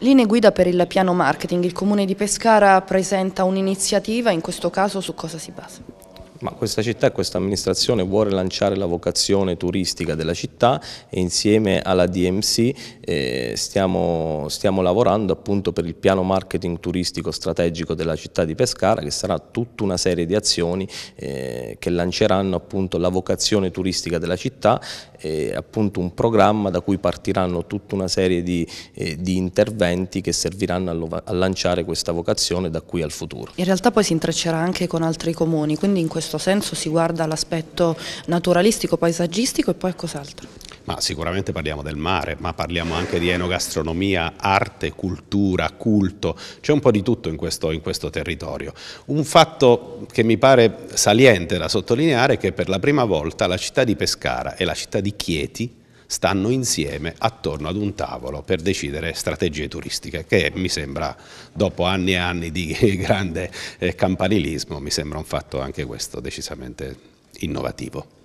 Linee guida per il piano marketing. Il Comune di Pescara presenta un'iniziativa, in questo caso su cosa si basa? Ma questa città e questa amministrazione vuole lanciare la vocazione turistica della città e insieme alla DMC eh, stiamo, stiamo, lavorando appunto per il piano marketing turistico strategico della città di Pescara che sarà tutta una serie di azioni eh, che lanceranno appunto la vocazione turistica della città e eh, appunto un programma da cui partiranno tutta una serie di, di interventi che serviranno a lanciare questa vocazione da qui al futuro. In realtà poi si intreccerà anche con altri comuni, quindi in questo questo senso si guarda l'aspetto naturalistico, paesaggistico e poi cos'altro? Ma sicuramente parliamo del mare, ma parliamo anche di enogastronomia, arte, cultura, culto, c'è un po' di tutto in questo, in questo, territorio. Un fatto che mi pare saliente da sottolineare è che per la prima volta la città di Pescara e la città di Chieti stanno insieme attorno ad un tavolo per decidere strategie turistiche, che mi sembra, dopo anni e anni di grande eh, campanilismo, mi sembra un fatto anche questo decisamente innovativo.